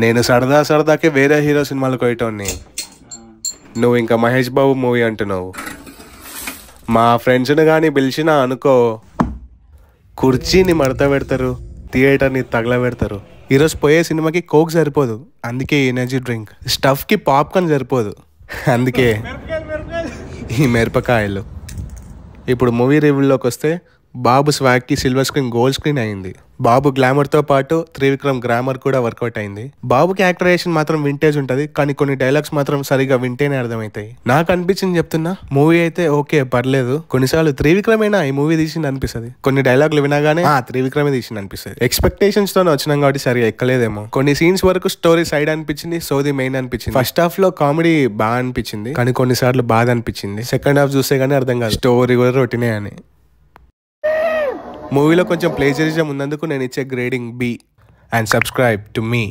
నేను సరదా సరదాకే వేరే హీరో సినిమాలు కొయ్యటోని నువ్వు ఇంకా మహేష్ బాబు మూవీ అంటున్నావు మా ఫ్రెండ్స్ని కానీ పిలిచినా అనుకో కుర్చీని మడత పెడతారు థియేటర్ని తగలబెడతారు ఈరోజు పోయే సినిమాకి కోక్ సరిపోదు అందుకే ఎనర్జీ డ్రింక్ స్టఫ్కి పాప్కార్న్ సరిపోదు అందుకే ఈ మిరపకాయలు ఇప్పుడు మూవీ రివ్యూలోకి వస్తే బాబు స్వాగ్కి సిల్వర్ స్క్రీన్ గోల్డ్ స్క్రీన్ అయింది బాబు గ్లామర్తో పాటు త్రివిక్రమ్ గ్రామర్ కూడా వర్కౌట్ అయింది బాబుకి యాక్టరేషన్ మాత్రం వింటేజ్ ఉంటుంది కానీ కొన్ని డైలాగ్స్ మాత్రం సరిగా వింటేనే అర్థమవుతాయి నాకు అనిపించింది చెప్తున్నా మూవీ అయితే ఓకే పర్లేదు కొన్నిసార్లు త్రివిక్రమేనా ఈ మూవీ తీసింది అనిపిస్తుంది కొన్ని డైలాగులు వినగానే ఆ త్రివిక్రమే తీసింది అనిపిస్తుంది ఎక్స్పెక్టేషన్స్ తో వచ్చినాం కాబట్టి సరిగా ఎక్కలేదేమో కొన్ని సీన్స్ వరకు స్టోరీ సైడ్ అనిపించింది సోది మెయిన్ అనిపించింది ఫస్ట్ హాఫ్ లో కామెడీ బాగా అనిపించింది కానీ కొన్నిసార్లు బాధ అనిపించింది సెకండ్ హాఫ్ చూస్తే గానీ అర్థం కాదు స్టోరీ కూడా రొటీనే అని మూవీలో కొంచెం ప్లేజరిజం ఉన్నందుకు నేను ఇచ్చే grading B and subscribe to me